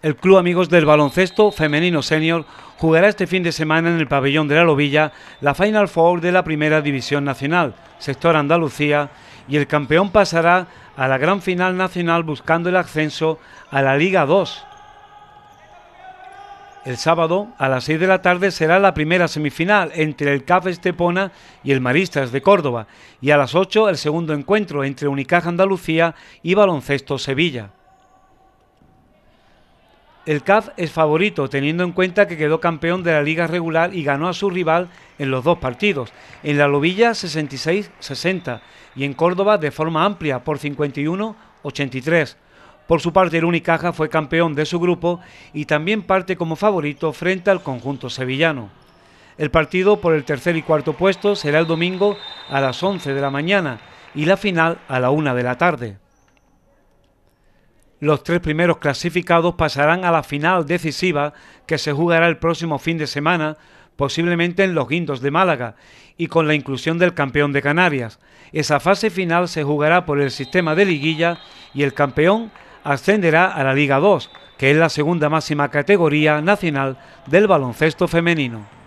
El Club Amigos del Baloncesto Femenino Senior jugará este fin de semana en el pabellón de la Lobilla la Final Four de la Primera División Nacional, sector Andalucía, y el campeón pasará a la gran final nacional buscando el ascenso a la Liga 2. El sábado a las 6 de la tarde será la primera semifinal entre el CAF Estepona y el Maristas de Córdoba y a las 8 el segundo encuentro entre Unicaja Andalucía y Baloncesto Sevilla. El CAF es favorito, teniendo en cuenta que quedó campeón de la liga regular y ganó a su rival en los dos partidos, en la Lobilla 66-60 y en Córdoba de forma amplia por 51-83. Por su parte, el Unicaja fue campeón de su grupo y también parte como favorito frente al conjunto sevillano. El partido por el tercer y cuarto puesto será el domingo a las 11 de la mañana y la final a la 1 de la tarde. Los tres primeros clasificados pasarán a la final decisiva que se jugará el próximo fin de semana, posiblemente en los Guindos de Málaga, y con la inclusión del campeón de Canarias. Esa fase final se jugará por el sistema de liguilla y el campeón ascenderá a la Liga 2, que es la segunda máxima categoría nacional del baloncesto femenino.